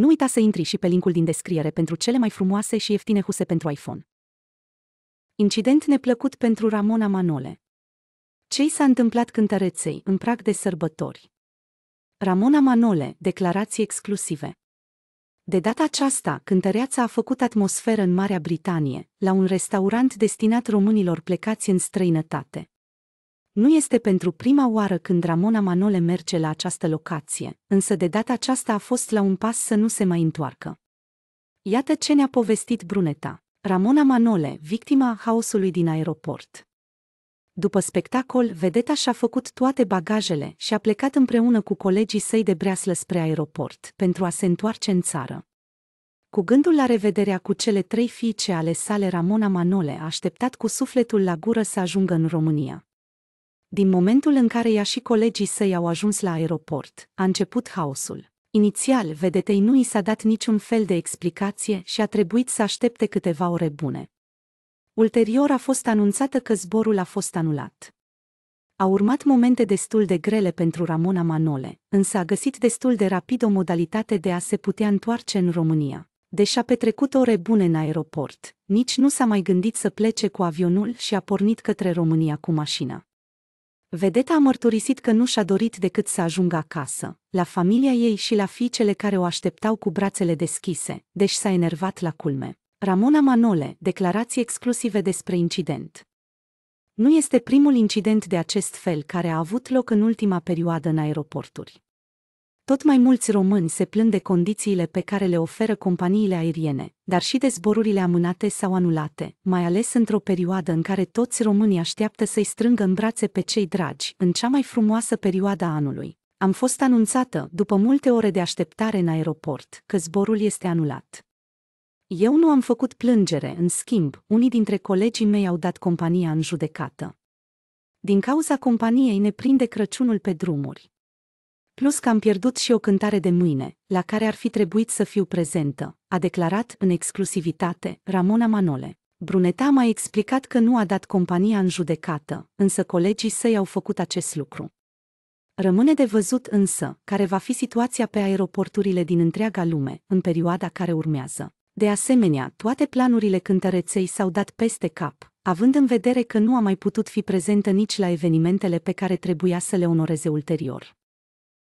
Nu uita să intri și pe linkul din descriere pentru cele mai frumoase și ieftine huse pentru iPhone. Incident neplăcut pentru Ramona Manole. Ce i s-a întâmplat cântăreței în prag de sărbători? Ramona Manole, declarații exclusive. De data aceasta, cântăreața a făcut atmosferă în Marea Britanie, la un restaurant destinat românilor plecați în străinătate. Nu este pentru prima oară când Ramona Manole merge la această locație, însă de data aceasta a fost la un pas să nu se mai întoarcă. Iată ce ne-a povestit Bruneta, Ramona Manole, victima haosului din aeroport. După spectacol, vedeta și-a făcut toate bagajele și a plecat împreună cu colegii săi de breaslă spre aeroport pentru a se întoarce în țară. Cu gândul la revederea cu cele trei fiice ale sale, Ramona Manole a așteptat cu sufletul la gură să ajungă în România. Din momentul în care ea și colegii săi au ajuns la aeroport, a început haosul. Inițial, vedetei nu i s-a dat niciun fel de explicație și a trebuit să aștepte câteva ore bune. Ulterior a fost anunțată că zborul a fost anulat. A urmat momente destul de grele pentru Ramona Manole, însă a găsit destul de rapid o modalitate de a se putea întoarce în România. Deși a petrecut ore bune în aeroport, nici nu s-a mai gândit să plece cu avionul și a pornit către România cu mașina. Vedeta a mărturisit că nu și-a dorit decât să ajungă acasă, la familia ei și la fiicele care o așteptau cu brațele deschise, deci s-a enervat la culme. Ramona Manole, declarații exclusive despre incident. Nu este primul incident de acest fel care a avut loc în ultima perioadă în aeroporturi. Tot mai mulți români se plâng de condițiile pe care le oferă companiile aeriene, dar și de zborurile amânate sau anulate, mai ales într-o perioadă în care toți românii așteaptă să-i strângă în brațe pe cei dragi, în cea mai frumoasă perioadă a anului. Am fost anunțată, după multe ore de așteptare în aeroport, că zborul este anulat. Eu nu am făcut plângere, în schimb, unii dintre colegii mei au dat compania în judecată. Din cauza companiei ne prinde Crăciunul pe drumuri. Plus că am pierdut și o cântare de mâine, la care ar fi trebuit să fiu prezentă, a declarat în exclusivitate Ramona Manole. Bruneta a mai explicat că nu a dat compania în judecată, însă colegii săi au făcut acest lucru. Rămâne de văzut însă care va fi situația pe aeroporturile din întreaga lume în perioada care urmează. De asemenea, toate planurile cântăreței s-au dat peste cap, având în vedere că nu a mai putut fi prezentă nici la evenimentele pe care trebuia să le onoreze ulterior.